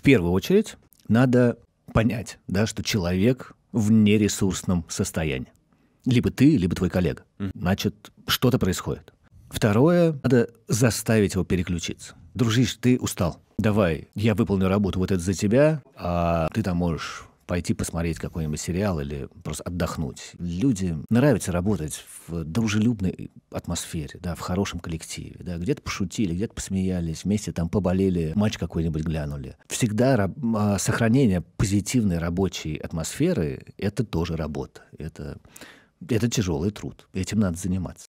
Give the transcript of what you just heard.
в первую очередь надо понять, да, что человек в нересурсном состоянии. Либо ты, либо твой коллега. Значит, что-то происходит. Второе, надо заставить его переключиться. Дружище, ты устал. Давай, я выполню работу вот это за тебя, а ты там можешь пойти посмотреть какой-нибудь сериал или просто отдохнуть. Люди нравится работать в дружелюбной атмосфере, да, в хорошем коллективе. Да, где-то пошутили, где-то посмеялись, вместе там поболели, матч какой-нибудь глянули. Всегда а, сохранение позитивной рабочей атмосферы – это тоже работа. Это, это тяжелый труд. Этим надо заниматься.